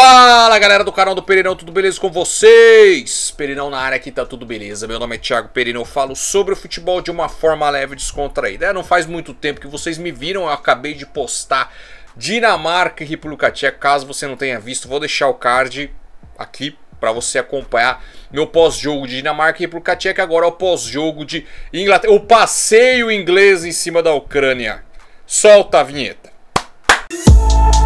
Fala galera do canal do Perinão, tudo beleza com vocês? Perinão na área aqui, tá tudo beleza. Meu nome é Thiago Perinão. falo sobre o futebol de uma forma leve e descontraída. É, não faz muito tempo que vocês me viram, eu acabei de postar Dinamarca e República Tcheca. Caso você não tenha visto, vou deixar o card aqui para você acompanhar meu pós-jogo de Dinamarca e República Tcheca. Agora é o pós-jogo de Inglaterra, o passeio inglês em cima da Ucrânia. Solta a vinheta. Música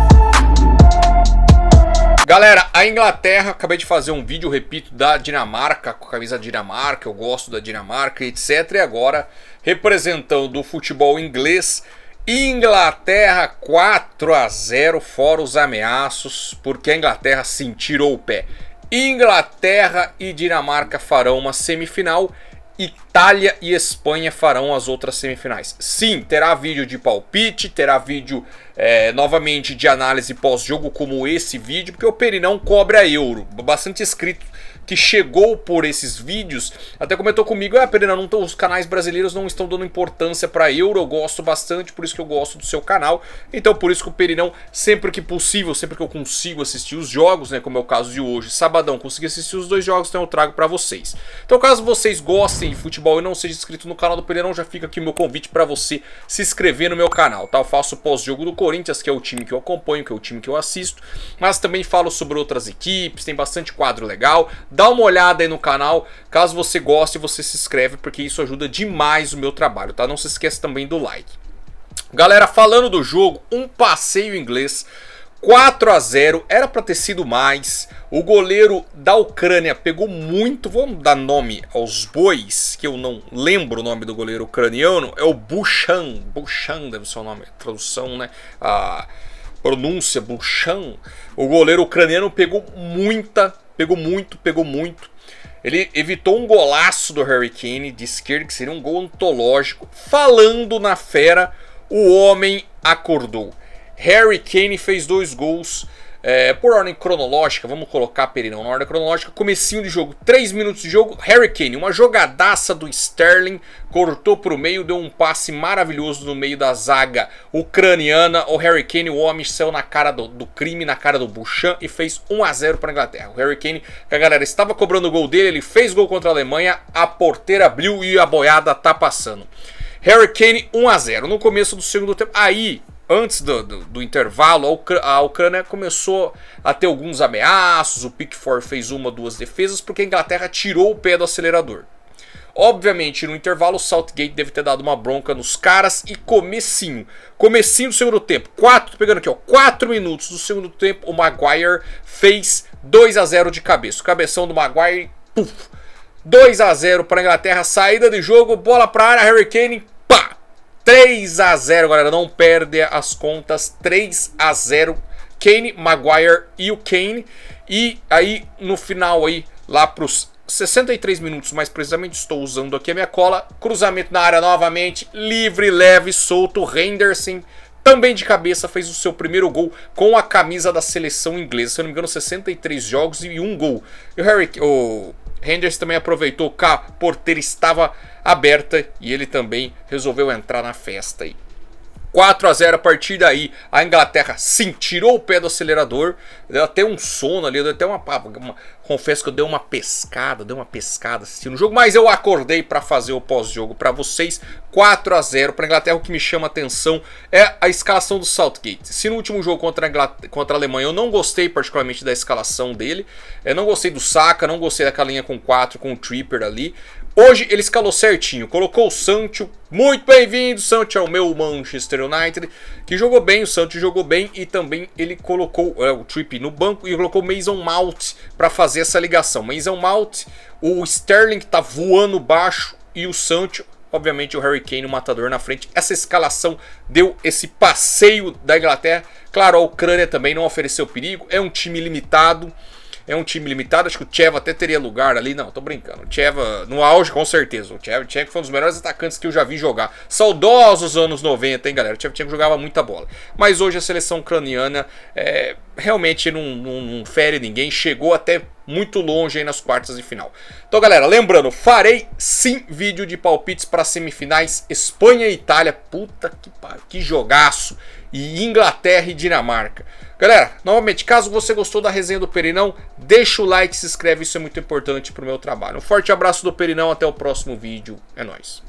Galera, a Inglaterra, acabei de fazer um vídeo, repito, da Dinamarca, com a camisa da Dinamarca, eu gosto da Dinamarca, etc. E agora, representando o futebol inglês, Inglaterra 4 a 0 fora os ameaços, porque a Inglaterra sim tirou o pé. Inglaterra e Dinamarca farão uma semifinal Itália e Espanha farão as outras semifinais. Sim, terá vídeo de palpite, terá vídeo é, novamente de análise pós-jogo como esse vídeo, porque o Perinão cobra euro, bastante escrito que chegou por esses vídeos, até comentou comigo: Ah, Pereira, não tô, os canais brasileiros não estão dando importância para euro, eu gosto bastante, por isso que eu gosto do seu canal. Então, por isso que o Perinão, sempre que possível, sempre que eu consigo assistir os jogos, né, como é o caso de hoje, sabadão, consegui assistir os dois jogos, então eu trago para vocês. Então, caso vocês gostem de futebol e não sejam inscritos no canal do Pereirão, já fica aqui o meu convite para você se inscrever no meu canal, tá? Eu faço pós-jogo do Corinthians, que é o time que eu acompanho, que é o time que eu assisto, mas também falo sobre outras equipes, tem bastante quadro legal, Dá uma olhada aí no canal, caso você goste, você se inscreve, porque isso ajuda demais o meu trabalho, tá? Não se esqueça também do like. Galera, falando do jogo, um passeio inglês, 4 a 0 era para ter sido mais. O goleiro da Ucrânia pegou muito, vamos dar nome aos bois, que eu não lembro o nome do goleiro ucraniano, é o Buchan, Buchan deve ser o nome, tradução, né? A pronúncia, Buchan. O goleiro ucraniano pegou muita Pegou muito, pegou muito. Ele evitou um golaço do Harry Kane de esquerda, que seria um gol ontológico. Falando na fera, o homem acordou. Harry Kane fez dois gols. É, por ordem cronológica, vamos colocar Perinão na ordem cronológica. Comecinho de jogo, 3 minutos de jogo. Harry Kane, uma jogadaça do Sterling, cortou para o meio, deu um passe maravilhoso no meio da zaga ucraniana. O Harry Kane, o homem, saiu na cara do, do crime, na cara do Buchan e fez 1 a 0 para a Inglaterra. O Harry Kane, que a galera estava cobrando o gol dele, ele fez gol contra a Alemanha, a porteira abriu e a boiada tá passando. Harry Kane 1 a 0 no começo do segundo tempo. Aí antes do, do, do intervalo, a, Ucr a Ucrânia começou a ter alguns ameaços. O Pickford fez uma, duas defesas, porque a Inglaterra tirou o pé do acelerador. Obviamente, no intervalo, o Southgate deve ter dado uma bronca nos caras e comecinho. Comecinho do segundo tempo. Quatro, pegando aqui, ó. Quatro minutos do segundo tempo, o Maguire fez 2 a 0 de cabeça. O cabeção do Maguire, puf. 2 a 0 para a Inglaterra, saída de jogo, bola para área, Harry Kane 3 a 0 galera. Não perde as contas. 3 a 0 Kane, Maguire e o Kane. E aí, no final aí, lá pros 63 minutos, mais precisamente, estou usando aqui a minha cola. Cruzamento na área novamente. Livre, leve, solto. Henderson também de cabeça fez o seu primeiro gol com a camisa da seleção inglesa. Se eu não me engano, 63 jogos e um gol. E o Harry, o Henderson também aproveitou que a porteira estava aberta e ele também resolveu entrar na festa aí. 4 a 0 a partir daí. A Inglaterra sim tirou o pé do acelerador. Deu até um sono ali, deu até uma, uma confesso que eu dei uma pescada, dei uma pescada assistindo o jogo, mas eu acordei para fazer o pós-jogo para vocês. 4 a 0 para a Inglaterra. O que me chama atenção é a escalação do Southgate. Se no último jogo contra a, Inglaterra, contra a Alemanha eu não gostei particularmente da escalação dele, eu eh, não gostei do Saka, não gostei daquela linha com 4 com o Tripper ali. Hoje ele escalou certinho, colocou o Sancho. Muito bem-vindo, Sancho ao meu Manchester United, que jogou bem, o Sancho jogou bem e também ele colocou é, o Trip no banco e colocou o Mason Mount para fazer essa ligação. Mason Mount, o Sterling tá voando baixo e o Sancho obviamente o Harry Kane, o matador na frente. Essa escalação deu esse passeio da Inglaterra. Claro, a Ucrânia também não ofereceu perigo, é um time limitado. É um time limitado, acho que o Cheva até teria lugar ali. Não, tô brincando. O Cheva, no auge, com certeza. O que foi um dos melhores atacantes que eu já vi jogar. Saudosos anos 90, hein, galera? O que jogava muita bola. Mas hoje a seleção ucraniana é, realmente não, não, não fere ninguém. Chegou até muito longe aí nas quartas de final. Então, galera, lembrando, farei sim vídeo de palpites para semifinais Espanha e Itália. Puta que pariu, que jogaço! E Inglaterra e Dinamarca. Galera, novamente, caso você gostou da resenha do Perinão, deixa o like, se inscreve, isso é muito importante pro meu trabalho. Um forte abraço do Perinão, até o próximo vídeo, é nóis.